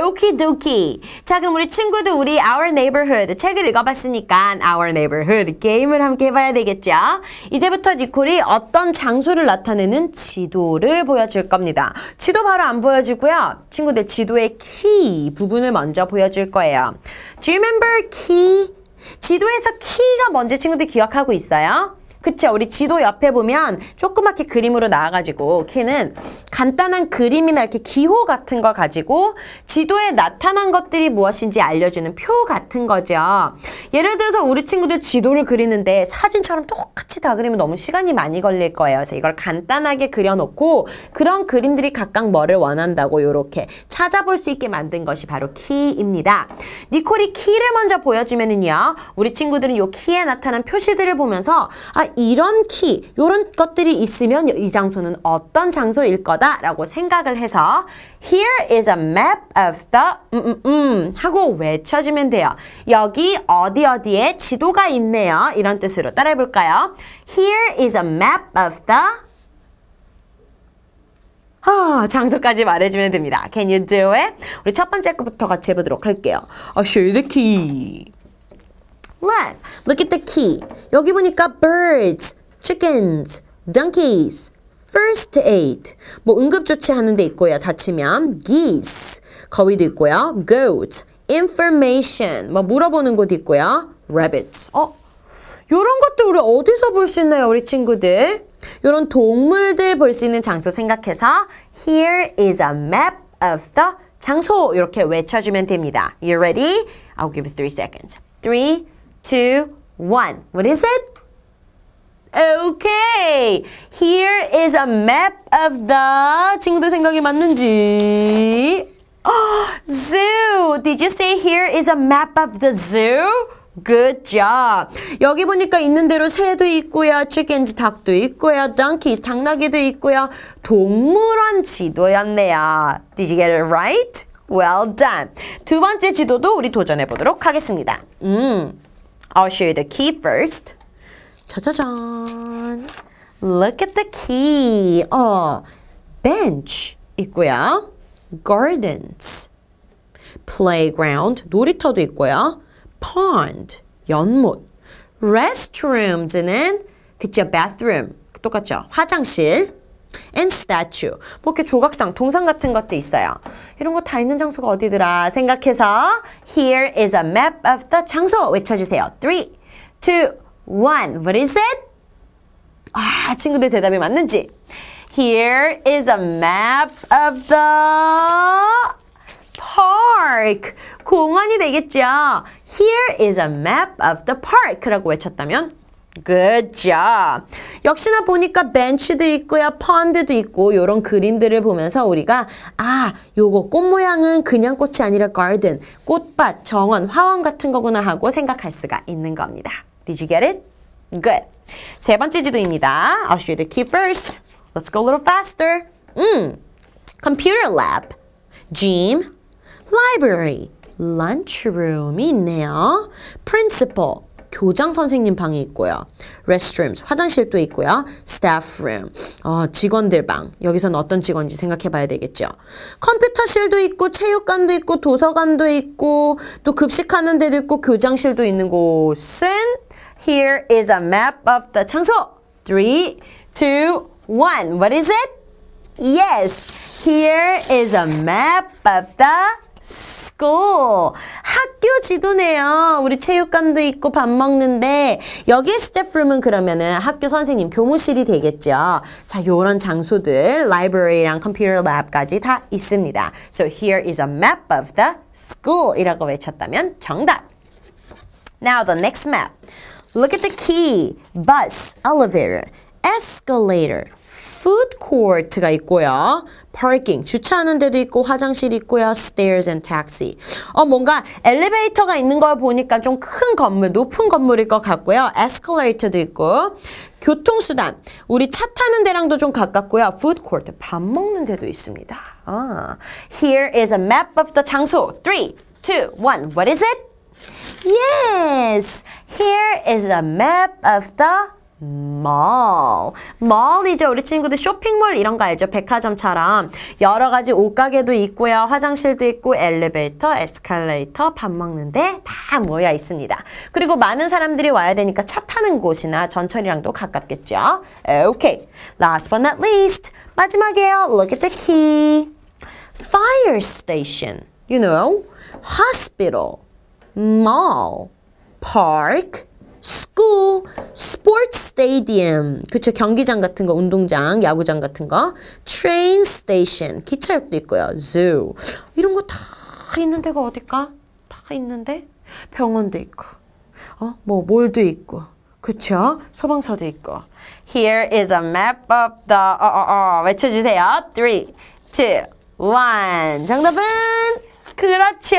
오키 도키. 자, 그럼 우리 친구들 우리 Our Neighborhood 책을 읽어봤으니까 Our Neighborhood 게임을 함께 해봐야 되겠죠? 이제부터 니콜이 어떤 장소를 나타내는 지도를 보여줄 겁니다. 지도 바로 안 보여주고요. 친구들 지도의 키 부분을 먼저 보여줄 거예요. Do you remember key? 지도에서 키가 뭔지 친구들 기억하고 있어요? 그쵸? 우리 지도 옆에 보면 조그맣게 그림으로 나와가지고 키는 간단한 그림이나 이렇게 기호 같은 거 가지고 지도에 나타난 것들이 무엇인지 알려주는 표 같은 거죠. 예를 들어서 우리 친구들 지도를 그리는데 사진처럼 똑같이 다 그리면 너무 시간이 많이 걸릴 거예요. 그래서 이걸 간단하게 그려놓고 그런 그림들이 각각 뭐를 원한다고 이렇게 찾아볼 수 있게 만든 것이 바로 키입니다. 니콜이 키를 먼저 보여주면은요. 우리 친구들은 요 키에 나타난 표시들을 보면서 아 이런 키, 이런 것들이 있으면 이 장소는 어떤 장소일 거다라고 생각을 해서 Here is a map of the 음, 음, 음 하고 외쳐주면 돼요. 여기 어디 어디에 지도가 있네요. 이런 뜻으로 따라해볼까요? Here is a map of the 아, 장소까지 말해주면 됩니다. Can you do it? 우리 첫 번째 거부터 같이 해보도록 할게요. A 어, shade key. Look, look at the key. 여기 보니까 birds, chickens, donkeys, first aid. 뭐 응급조치 하는 데 있고요. 다치면 geese, 거위도 있고요. goat, information, 뭐 물어보는 곳 있고요. rabbits. 어? 요런 것들 우리 어디서 볼 수 있나요, 우리 친구들? 요런 동물들 볼 수 있는 장소 생각해서 here is a map of the 장소 이렇게 외쳐주면 됩니다. You ready? I'll give you three seconds. Three, two, one. What is it? Okay, here is a map of the 친구들 생각이 맞는지 zoo. Did you say here is a map of the zoo? Good job. 여기 보니까 있는 대로 새도 있고요. chickens 닭도 있고요. donkeys 당나귀도 있고요. 동물원 지도였네요. Did you get it right? Well done. 두 번째 지도도 우리 도전해 보도록 하겠습니다. 음. I'll show you the key first. 짜자잔. Look at the key. 어, bench 있고요. gardens, playground, 놀이터도 있고요. pond, 연못. restrooms 는 그쵸, bathroom. 똑같죠? 화장실. and statue. 뭐 이렇게 조각상, 동상 같은 것도 있어요. 이런 거 다 있는 장소가 어디더라 생각해서 here is a map of the 장소 외쳐주세요. 3, 2, 1. What is it? 아, 친구들 대답이 맞는지. Here is a map of the park. 공원이 되겠죠. Here is a map of the park라고 외쳤다면 Good job. 역시나 보니까 벤치도 있고요. 펀드도 있고 이런 그림들을 보면서 우리가 아, 요거 꽃 모양은 그냥 꽃이 아니라 garden, 꽃밭, 정원, 화원 같은 거구나 하고 생각할 수가 있는 겁니다. Did you get it? Good. 세 번째 지도입니다. I'll show you the key first. Let's go a little faster. 음. Computer lab, gym, library, lunchroom이 있네요. Principal, 교장 선생님 방이 있고요. restrooms 화장실도 있고요. staff room 어, 직원들 방 여기서는 어떤 직원인지 생각해 봐야 되겠죠. 컴퓨터실도 있고 체육관도 있고 도서관도 있고 또 급식하는 데도 있고 교장실도 있는 곳은 here is a map of the 장소 3, 2, 1 What is it? Yes, here is a map of the school. 학교 지도네요. 우리 체육관도 있고 밥 먹는데 여기에 스태프룸은 그러면은 학교 선생님 교무실이 되겠죠. 자, 요런 장소들 library랑 computer lab까지 다 있습니다. So here is a map of the school이라고 외쳤다면 정답. Now the next map. Look at the key. Bus, elevator, escalator. food court가 있고요. parking 주차하는 데도 있고 화장실 있고요. stairs and taxi. 어 뭔가 엘리베이터가 있는 걸 보니까 좀 큰 건물, 높은 건물일 것 같고요. escalator도 있고 교통수단, 우리 차 타는 데랑도 좀 가깝고요. food court, 밥 먹는 데도 있습니다. 아, here is a map of the 장소. 3, 2, 1. What is it? Yes, here is a map of the mall. mall이죠. 우리 친구들 쇼핑몰 이런 거 알죠? 백화점처럼 여러 가지 옷가게도 있고요. 화장실도 있고 엘리베이터, 에스컬레이터, 밥 먹는데 다 모여 있습니다. 그리고 많은 사람들이 와야 되니까 차 타는 곳이나 전철이랑도 가깝겠죠. 오케이. Last but not least. 마지막이에요. Look at the key. Fire station. You know. Hospital. Mall. Park. school sports stadium. 그쵸 경기장 같은 거, 운동장, 야구장 같은 거. train station. 기차역도 있고요. zoo. 이런 거 다 있는 데가 어딜까? 다 있는데 병원도 있고. 어, 뭐 몰도 있고. 그쵸? 소방서도 있고. Here is a map of the 어, 어, 어. 외쳐 주세요. 3 2 1. 정답은 그렇죠.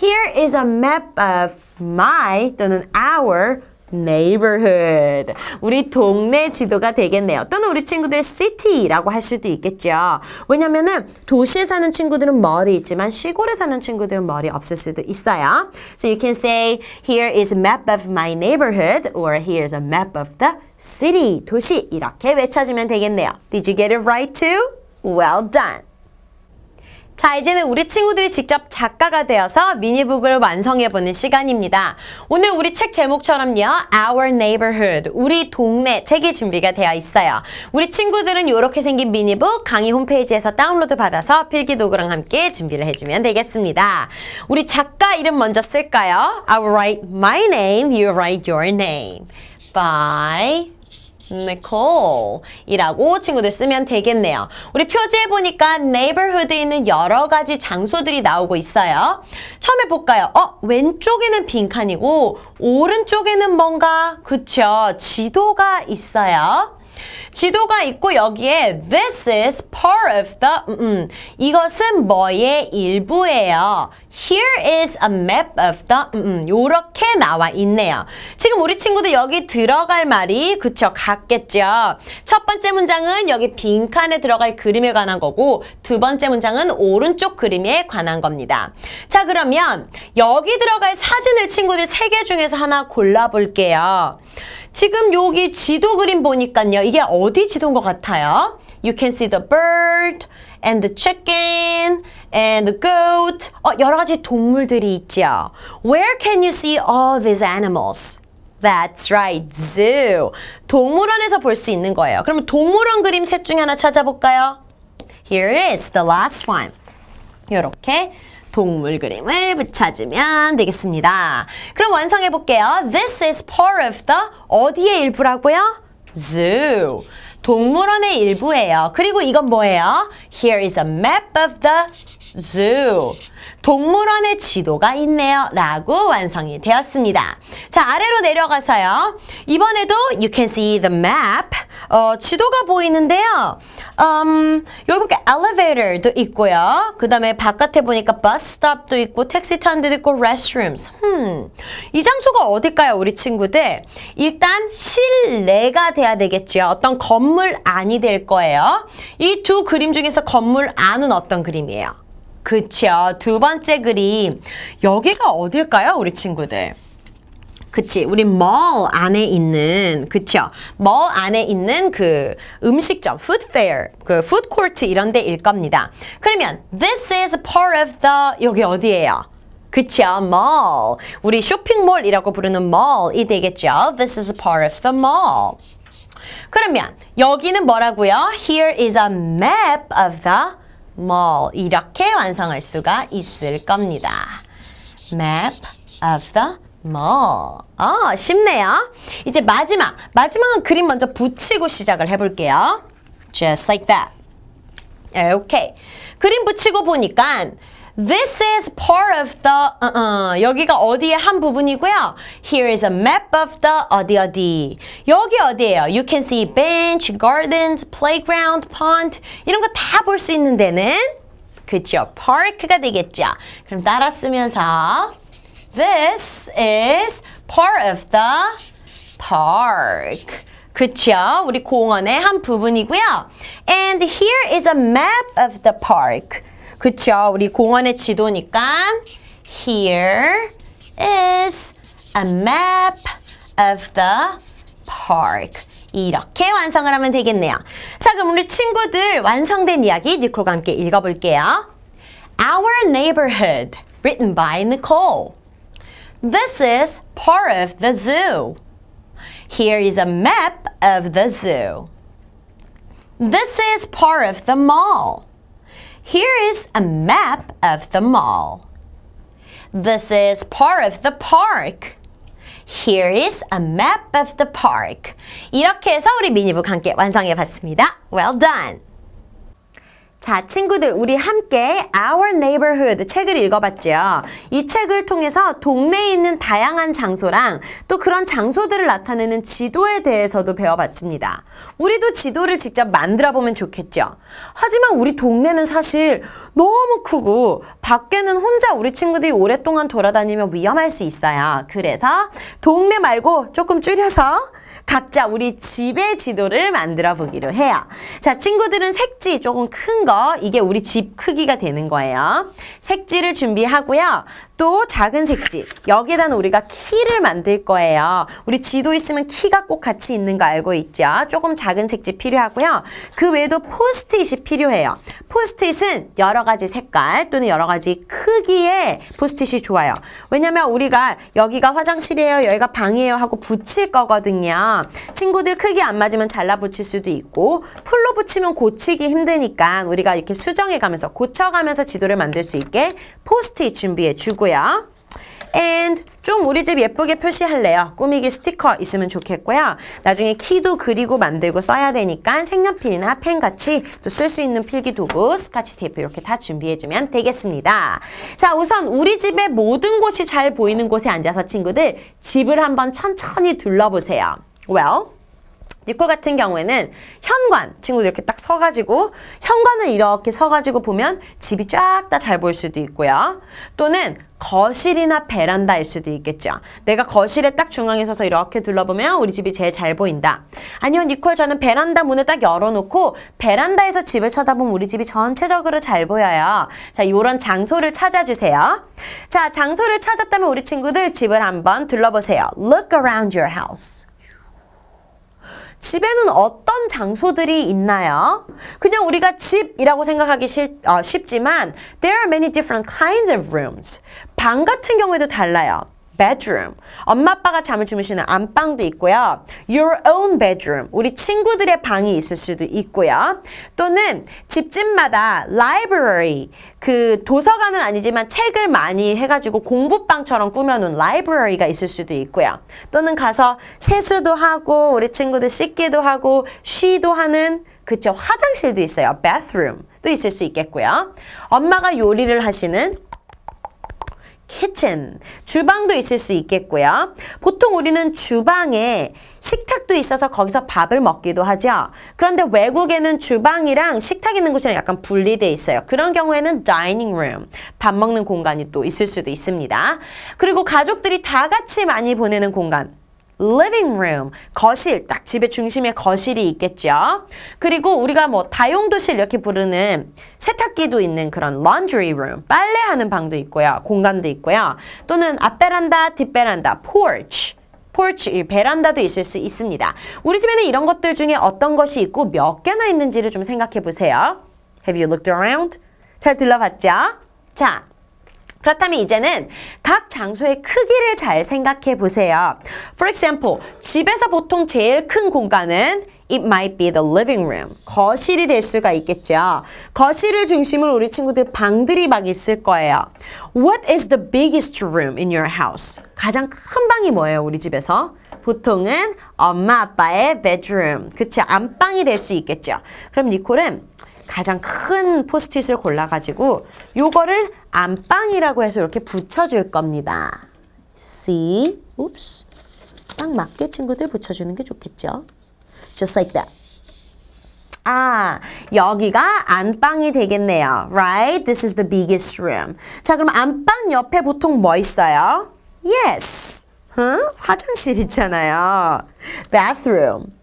Here is a map of my 또는 our neighborhood. 우리 동네 지도가 되겠네요. 또는 우리 친구들 city라고 할 수도 있겠죠. 왜냐면은 도시에 사는 친구들은 머리 있지만 시골에 사는 친구들은 머리 없을 수도 있어요. So you can say here is a map of my neighborhood or here's a map of the city. 도시 이렇게 외쳐주면 되겠네요. Did you get it right too? Well done. 자 이제는 우리 친구들이 직접 작가가 되어서 미니북을 완성해보는 시간입니다. 오늘 우리 책 제목처럼요. Our Neighborhood, 우리 동네 책이 준비가 되어 있어요. 우리 친구들은 이렇게 생긴 미니북 강의 홈페이지에서 다운로드 받아서 필기도구랑 함께 준비를 해주면 되겠습니다. 우리 작가 이름 먼저 쓸까요? I'll write my name, you write your name. Bye. Nicole 네, 이라고 친구들 쓰면 되겠네요. 우리 표지에 보니까 n e i g h 에 있는 여러 가지 장소들이 나오고 있어요. 처음에 볼까요? 어, 왼쪽에는 빈칸이고 오른쪽에는 뭔가 그쵸 지도가 있어요. 지도가 있고 여기에 this is part of the 음, 음. 이것은 뭐의 일부예요. Here is a map of the 음, 이렇게 음, 나와 있네요. 지금 우리 친구들 여기 들어갈 말이 그쵸 같겠죠. 첫 번째 문장은 여기 빈칸에 들어갈 그림에 관한 거고 두 번째 문장은 오른쪽 그림에 관한 겁니다. 자 그러면 여기 들어갈 사진을 친구들 세 개 중에서 하나 골라볼게요. 지금 여기 지도 그림 보니까요. 이게 어디 지도인 것 같아요? You can see the bird and the chicken and the goat 어, 여러 가지 동물들이 있죠. Where can you see all these animals? That's right, zoo. 동물원에서 볼 수 있는 거예요. 그럼 동물원 그림 셋 중에 하나 찾아볼까요? Here is the last one. 이렇게 동물 그림을 붙여주면 되겠습니다. 그럼 완성해 볼게요. This is part of the 어디의 일부라고요? zoo. 동물원의 일부예요. 그리고 이건 뭐예요? Here is a map of the zoo. 동물원의 지도가 있네요. 라고 완성이 되었습니다. 자, 아래로 내려가서요. 이번에도 you can see the map. 어, 지도가 보이는데요. 음, 여기 elevator도 있고요. 그 다음에 바깥에 보니까 bus stop도 있고 택시 타는 데도 있고 restrooms. 음, 이 장소가 어딜까요? 우리 친구들. 일단 실내가 돼야 되겠죠. 어떤 건물 안이 될 거예요. 이 두 그림 중에서 건물 안은 어떤 그림이에요? 그쵸. 두 번째 그림. 여기가 어딜까요? 우리 친구들. 그치 우리 mall 안에 있는 그쵸 mall 안에 있는 그 음식점 food fair 그 food court 이런 데일 겁니다 그러면 this is part of the 여기 어디예요 그쵸 mall 우리 쇼핑몰이라고 부르는 mall이 되겠죠 this is part of the mall 그러면 여기는 뭐라고요 here is a map of the mall 뭐 이렇게 완성할 수가 있을 겁니다. map of the mall 어, 쉽네요. 이제 마지막, 마지막은 그림 먼저 붙이고 시작을 해볼게요. just like that. 오케이. 그림 붙이고 보니까 This is part of the uh, uh, 여기가 어디의 한 부분이고요. Here is a map of the 어디 어디. 여기 어디예요? You can see bench, gardens, playground, pond 이런 거 다 볼 수 있는 데는 그죠? park가 되겠죠. 그럼 따라 쓰면서 This is part of the park. 그쵸? 우리 공원의 한 부분이고요. And here is a map of the park. 그쵸? 우리 공원의 지도니까 Here is a map of the park. 이렇게 완성을 하면 되겠네요. 자, 그럼 우리 친구들 완성된 이야기 니콜과 함께 읽어볼게요. Our neighborhood, written by Nicole. This is part of the zoo. Here is a map of the zoo. This is part of the mall. Here is a map of the mall. This is part of the park. Here is a map of the park. 이렇게 해서 우리 미니북 함께 완성해 봤습니다. Well done! 자, 친구들 우리 함께 Our Neighborhood 책을 읽어봤죠. 이 책을 통해서 동네에 있는 다양한 장소랑 또 그런 장소들을 나타내는 지도에 대해서도 배워봤습니다. 우리도 지도를 직접 만들어 보면 좋겠죠. 하지만 우리 동네는 사실 너무 크고 밖에는 혼자 우리 친구들이 오랫동안 돌아다니면 위험할 수 있어요. 그래서 동네 말고 조금 줄여서 각자 우리 집의 지도를 만들어 보기로 해요. 자, 친구들은 색지 조금 큰 거, 이게 우리 집 크기가 되는 거예요. 색지를 준비하고요. 또 작은 색지 여기에다 우리가 키를 만들 거예요. 우리 지도 있으면 키가 꼭 같이 있는 거 알고 있죠. 조금 작은 색지 필요하고요. 그 외에도 포스트잇이 필요해요. 포스트잇은 여러 가지 색깔 또는 여러 가지 크기의 포스트잇이 좋아요. 왜냐면 우리가 여기가 화장실이에요. 여기가 방이에요 하고 붙일 거거든요. 친구들 크기 안 맞으면 잘라 붙일 수도 있고 풀로 붙이면 고치기 힘드니까 우리가 이렇게 수정해가면서 고쳐가면서 지도를 만들 수 있게 포스트잇 준비해 주고 좋겠고요. and 좀 우리 집 예쁘게 표시할래요. 꾸미기 스티커 있으면 좋겠고요. 나중에 키도 그리고 만들고 써야 되니까 색연필이나 펜 같이 또 쓸 수 있는 필기 도구, 스카치 테이프 이렇게 다 준비해주면 되겠습니다. 자, 우선 우리 집의 모든 곳이 잘 보이는 곳에 앉아서 친구들 집을 한번 천천히 둘러보세요. Well, 니콜 같은 경우에는 현관 친구들 이렇게 딱 서가지고 현관을 이렇게 서가지고 보면 집이 쫙 다 잘 보일 수도 있고요. 또는 거실이나 베란다일 수도 있겠죠. 내가 거실에 딱 중앙에 서서 이렇게 둘러보면 우리 집이 제일 잘 보인다. 아니요, 니콜 저는 베란다 문을 딱 열어놓고 베란다에서 집을 쳐다보면 우리 집이 전체적으로 잘 보여요. 자, 이런 장소를 찾아주세요. 자, 장소를 찾았다면 우리 친구들 집을 한번 둘러보세요. Look around your house. 집에는 어떤 장소들이 있나요? 그냥 우리가 집이라고 생각하기 쉽, 어, 쉽지만 there are many different kinds of rooms. 방 같은 경우에도 달라요. bedroom. 엄마 아빠가 잠을 주무시는 안방도 있고요. Your own bedroom. 우리 친구들의 방이 있을 수도 있고요. 또는 집집마다 library. 그 도서관은 아니지만 책을 많이 해가지고 공부방처럼 꾸며놓은 library가 있을 수도 있고요. 또는 가서 세수도 하고 우리 친구들 씻기도 하고 쉬도 하는 그쵸 화장실도 있어요. bathroom. 또 있을 수 있겠고요. 엄마가 요리를 하시는 kitchen. 주방도 있을 수 있겠고요. 보통 우리는 주방에 식탁도 있어서 거기서 밥을 먹기도 하죠. 그런데 외국에는 주방이랑 식탁 있는 곳이랑 약간 분리돼 있어요. 그런 경우에는 dining room, 밥 먹는 공간이 또 있을 수도 있습니다. 그리고 가족들이 다 같이 많이 보내는 공간. living room, 거실, 딱 집의 중심에 거실이 있겠죠. 그리고 우리가 뭐 다용도실 이렇게 부르는 세탁기도 있는 그런 laundry room, 빨래하는 방도 있고요. 공간도 있고요. 또는 앞베란다, 뒷베란다, porch. 포르치, 베란다도 있을 수 있습니다. 우리 집에는 이런 것들 중에 어떤 것이 있고 몇 개나 있는지를 좀 생각해 보세요. Have you looked around? 잘 둘러봤죠? 자, 그렇다면 이제는 각 장소의 크기를 잘 생각해 보세요. For example, 집에서 보통 제일 큰 공간은 It might be the living room. 거실이 될 수가 있겠죠. 거실을 중심으로 우리 친구들 방들이 막 있을 거예요. What is the biggest room in your house? 가장 큰 방이 뭐예요, 우리 집에서? 보통은 엄마 아빠의 bedroom. 그치, 안방이 될 수 있겠죠. 그럼 니콜은 가장 큰 포스트잇을 골라가지고 요거를 안방이라고 해서 이렇게 붙여줄 겁니다. See? o o 딱 맞게 친구들 붙여주는 게 좋겠죠. Just like that. 아, 여기가 안방이 되겠네요. Right? This is the biggest room. 자, 그럼 안방 옆에 보통 뭐 있어요? Yes. 응? 화장실 있잖아요. Bathroom.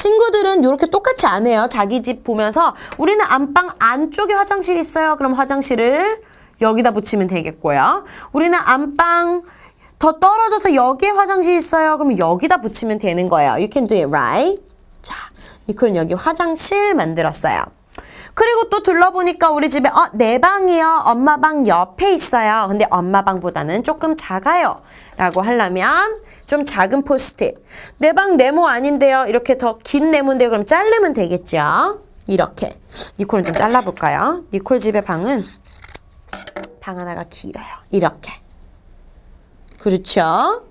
친구들은 이렇게 똑같이 안 해요. 자기 집 보면서 우리는 안방 안쪽에 화장실이 있어요. 그럼 화장실을 여기다 붙이면 되겠고요. 우리는 안방 더 떨어져서 여기에 화장실 있어요. 그럼 여기다 붙이면 되는 거예요. You can do it, right? 자, 니콜은 여기 화장실 만들었어요. 그리고 또 둘러보니까 우리 집에 어, 내 방이요. 엄마 방 옆에 있어요. 근데 엄마 방보다는 조금 작아요. 라고 하려면 좀 작은 포스트잇 내방 네모 아닌데요 이렇게 더 긴네모인데 그럼 자르면 되겠죠 이렇게 니콜은 좀 잘라볼까요 니콜 집의 방은 방 하나가 길어요 이렇게 그렇죠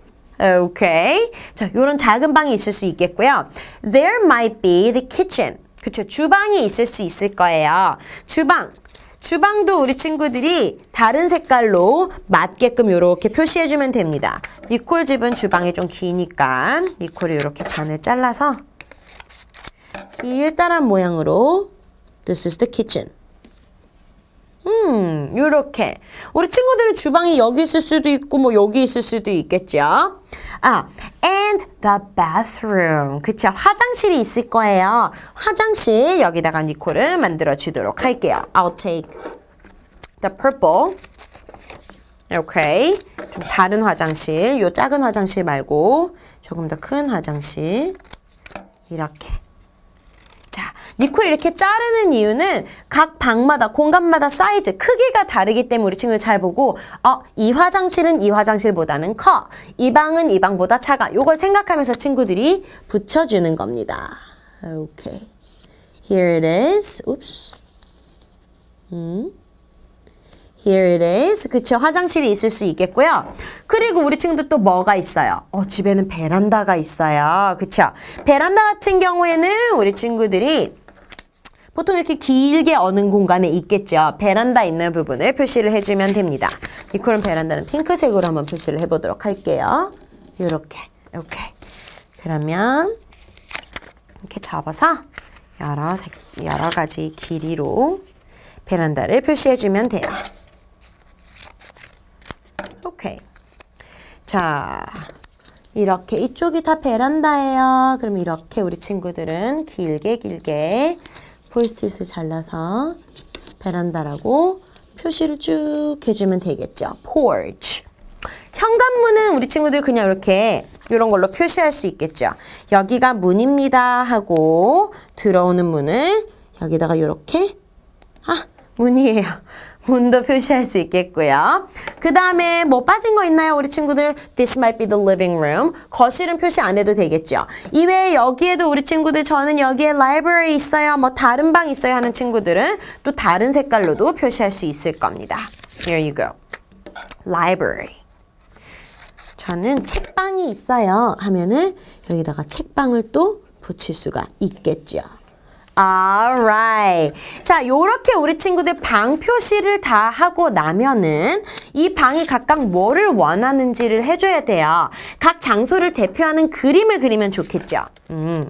오케이 자 요런 작은 방이 있을 수 있겠고요 there might be the kitchen 그쵸 주방이 있을 수 있을 거예요 주방 주방도 우리 친구들이 다른 색깔로 맞게끔 이렇게 표시해주면 됩니다. 니콜 집은 주방이 좀 기니까 니콜이 이렇게 반을 잘라서 길다란 모양으로 This is the kitchen. 음, 요렇게. 우리 친구들은 주방이 여기 있을 수도 있고 뭐 여기 있을 수도 있겠죠. 아, and the bathroom. 그쵸? 화장실이 있을 거예요. 화장실 여기다가 니콜을 만들어 주도록 할게요. I'll take the purple. 오케이. 좀 다른 화장실. 요 작은 화장실 말고 조금 더 큰 화장실. 이렇게. 니콜이 렇게 자르는 이유는 각 방마다 공간마다 사이즈 크기가 다르기 때문에 우리 친구들 잘 보고 어이 화장실은 이 화장실보다는 커 이 방은 이 방보다 작아 요걸 생각하면서 친구들이 붙여주는 겁니다 오케이 Here it is. o o 음. Here it is. 그쵸. 화장실이 있을 수 있겠고요. 그리고 우리 친구들 또 뭐가 있어요? 어, 집에는 베란다가 있어요. 그쵸. 베란다 같은 경우에는 우리 친구들이 보통 이렇게 길게 어는 공간에 있겠죠. 베란다 있는 부분을 표시를 해주면 됩니다. 니콜은 베란다는 핑크색으로 한번 표시를 해보도록 할게요. 이렇게, 이렇게. 그러면 이렇게 접어서 여러, 색, 여러 가지 길이로 베란다를 표시해주면 돼요. 오케이. 자, 이렇게 이쪽이 다 베란다예요. 그럼 이렇게 우리 친구들은 길게 길게 포스트잇을 잘라서 베란다라고 표시를 쭉 해주면 되겠죠. porch. 현관문은 우리 친구들 그냥 이렇게 이런 걸로 표시할 수 있겠죠. 여기가 문입니다 하고 들어오는 문을 여기다가 이렇게 문이에요. 문도 표시할 수 있겠고요. 그 다음에 뭐 빠진 거 있나요? 우리 친구들 This might be the living room. 거실은 표시 안 해도 되겠죠. 이외에 여기에도 우리 친구들 저는 여기에 library 있어요. 뭐 다른 방 있어요 하는 친구들은 또 다른 색깔로도 표시할 수 있을 겁니다. Here you go. Library. 저는 책방이 있어요 하면은 여기다가 책방을 또 붙일 수가 있겠죠. Alright. 자, 요렇게 우리 친구들 방 표시를 다 하고 나면은 이 방이 각각 뭐를 원하는지를 해줘야 돼요. 각 장소를 대표하는 그림을 그리면 좋겠죠. 음.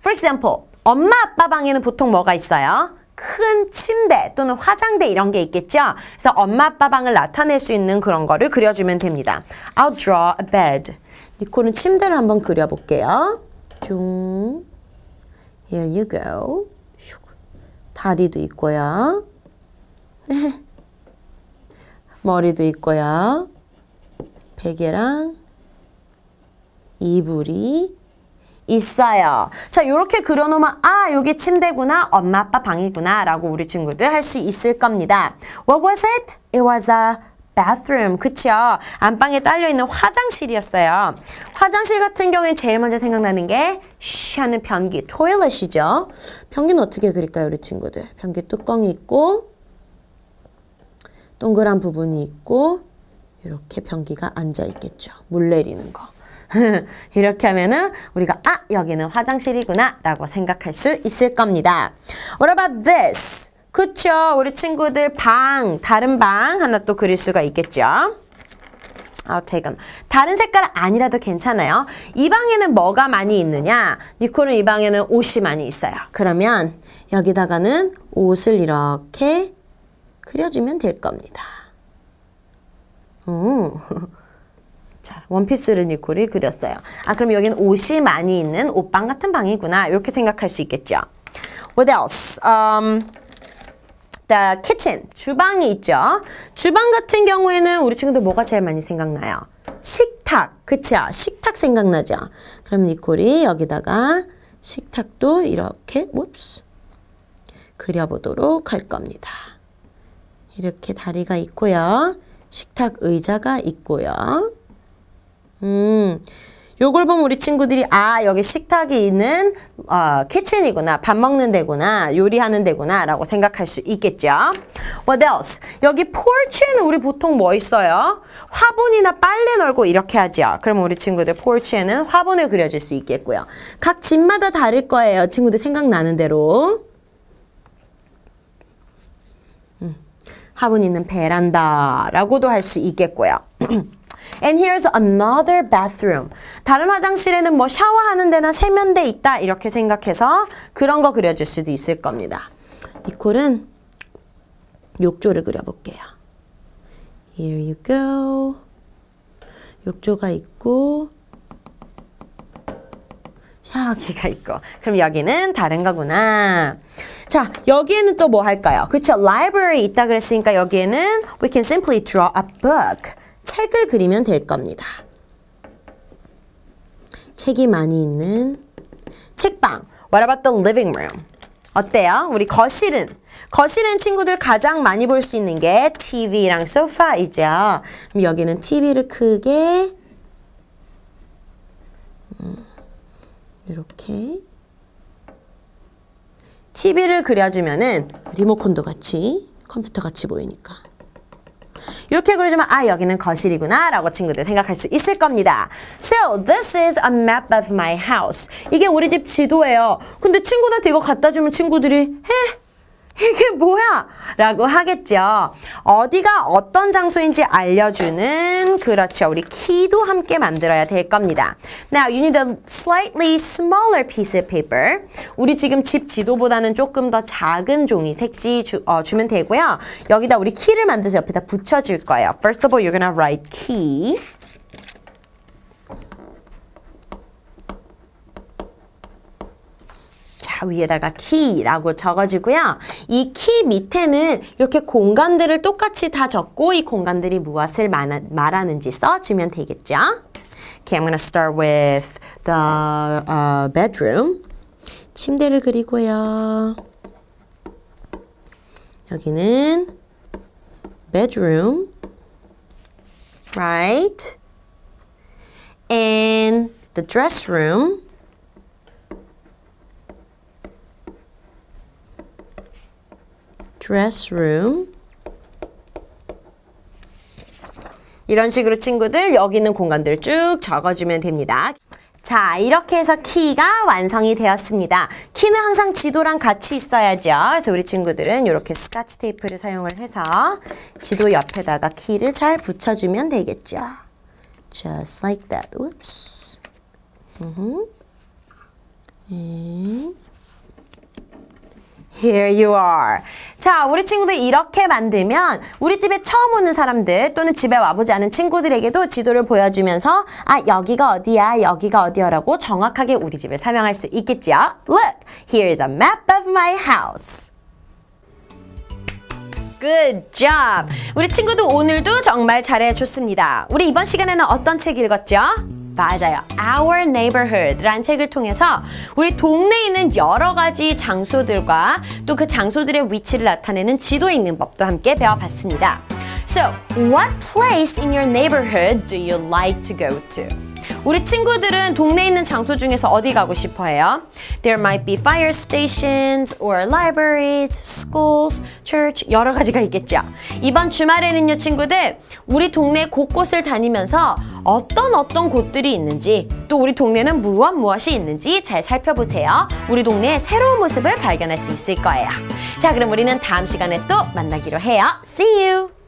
For example, 엄마 아빠 방에는 보통 뭐가 있어요? 큰 침대 또는 화장대 이런 게 있겠죠? 그래서 엄마 아빠 방을 나타낼 수 있는 그런 거를 그려주면 됩니다. I'll draw a bed. 니코는 침대를 한번 그려볼게요. 중. Here you go. 다리도 있고요. 네. 머리도 있고요. 베개랑 이불이 있어요. 자, 이렇게 그려놓으면 아, 여기 침대구나, 엄마 아빠 방이구나 라고 우리 친구들 할 수 있을 겁니다. What was it? It was a bathroom. 그쵸? 안방에 딸려있는 화장실이었어요. 화장실 같은 경우엔 제일 먼저 생각나는 게쉬 하는 변기, toilet이죠. 변기는 어떻게 그릴까요, 우리 친구들? 변기 뚜껑이 있고 동그란 부분이 있고 이렇게 변기가 앉아있겠죠. 물 내리는 거. 이렇게 하면은 우리가 아 여기는 화장실이구나 라고 생각할 수 있을 겁니다. What about this? 그쵸. 우리 친구들 방, 다른 방 하나 또 그릴 수가 있겠죠. 아, 제가 다른 색깔 아니라도 괜찮아요. 이 방에는 뭐가 많이 있느냐? 니콜은 이 방에는 옷이 많이 있어요. 그러면 여기다가는 옷을 이렇게 그려주면 될 겁니다. 오. 자, 원피스를 니콜이 그렸어요. 아, 그럼 여기는 옷이 많이 있는 옷방 같은 방이구나. 이렇게 생각할 수 있겠죠. What else? Um, the kitchen, 주방이 있죠. 주방 같은 경우에는 우리 친구들 뭐가 제일 많이 생각나요? 식탁, 그쵸? 식탁 생각나죠? 그럼 니콜이 여기다가 식탁도 이렇게 웁스, 그려보도록 할 겁니다. 이렇게 다리가 있고요. 식탁 의자가 있고요. 음, 요걸 보면 우리 친구들이 아 여기 식탁이 있는 어, 키친이구나 밥 먹는 데구나 요리하는 데구나 라고 생각할 수 있겠죠 What else? 여기 porch에는 우리 보통 뭐 있어요? 화분이나 빨래 널고 이렇게 하죠 그럼 우리 친구들 porch에는 화분을 그려줄 수 있겠고요 각 집마다 다를 거예요 친구들 생각나는 대로 음, 화분 있는 베란다라고도 할 수 있겠고요 And here's another bathroom. 다른 화장실에는 뭐 샤워하는 데나 세면대 있다 이렇게 생각해서 그런 거 그려줄 수도 있을 겁니다. 니콜은 욕조를 그려볼게요. Here you go. 욕조가 있고 샤워기가 있고 그럼 여기는 다른 거구나 자 여기에는 또 뭐 할까요 그쵸 library 있다 그랬으니까 여기에는 we can simply draw a book 책을 그리면 될 겁니다. 책이 많이 있는 책방. What about the living room? 어때요? 우리 거실은 거실은 친구들 가장 많이 볼 수 있는 게 TV랑 소파이죠. 그럼 여기는 TV를 크게 음, 이렇게 TV를 그려주면은 리모컨도 같이 컴퓨터 같이 보이니까 이렇게 그려주면 아 여기는 거실이구나 라고 친구들 생각할 수 있을 겁니다. So this is a map of my house. 이게 우리 집 지도예요. 근데 친구들한테 이거 갖다 주면 친구들이 헤 이게 뭐야? 라고 하겠죠. 어디가 어떤 장소인지 알려주는 그렇죠. 우리 키도 함께 만들어야 될 겁니다. Now you need a slightly smaller piece of paper. 우리 지금 집 지도보다는 조금 더 작은 종이 색지 주, 어, 주면 되고요. 여기다 우리 키를 만들어서 옆에다 붙여줄 거예요. First of all, you're gonna write key. 다 위에다가 키라고 적어주고요. 이 키 밑에는 이렇게 공간들을 똑같이 다 적고 이 공간들이 무엇을 말하는지 써주면 되겠죠. Okay, I'm going to start with the uh, bedroom. 침대를 그리고요. 여기는 bedroom, right? And the dress room. dress room. 이런 식으로 친구들 여기 있는 공간들 쭉 적어주면 됩니다. 자, 이렇게 해서 키가 완성이 되었습니다. 키는 항상 지도랑 같이 있어야죠. 그래서 우리 친구들은 이렇게 스카치 테이프를 사용을 해서 지도 옆에다가 키를 잘 붙여주면 되겠죠. Just like that. Oops. Here you are. 자, 우리 친구들 이렇게 만들면 우리 집에 처음 오는 사람들 또는 집에 와보지 않은 친구들에게도 지도를 보여주면서 아, 여기가 어디야, 여기가 어디야라고 정확하게 우리 집을 설명할 수 있겠지요. Look, here's a map of my house. Good job! 우리 친구들 오늘도 정말 잘해줬습니다. 우리 이번 시간에는 어떤 책 읽었죠? 맞아요. Our Neighborhood라는 책을 통해서 우리 동네에 있는 여러 가지 장소들과 또 그 장소들의 위치를 나타내는 지도에 있는 법도 함께 배워봤습니다. So, what place in your neighborhood do you like to go to? 우리 친구들은 동네에 있는 장소 중에서 어디 가고 싶어 해요? There might be fire stations or libraries, schools, church 여러 가지가 있겠죠. 이번 주말에는요 친구들 우리 동네 곳곳을 다니면서 어떤 어떤 곳들이 있는지 또 우리 동네는 무엇 무엇이 있는지 잘 살펴보세요. 우리 동네의 새로운 모습을 발견할 수 있을 거예요. 자 그럼 우리는 다음 시간에 또 만나기로 해요. See you!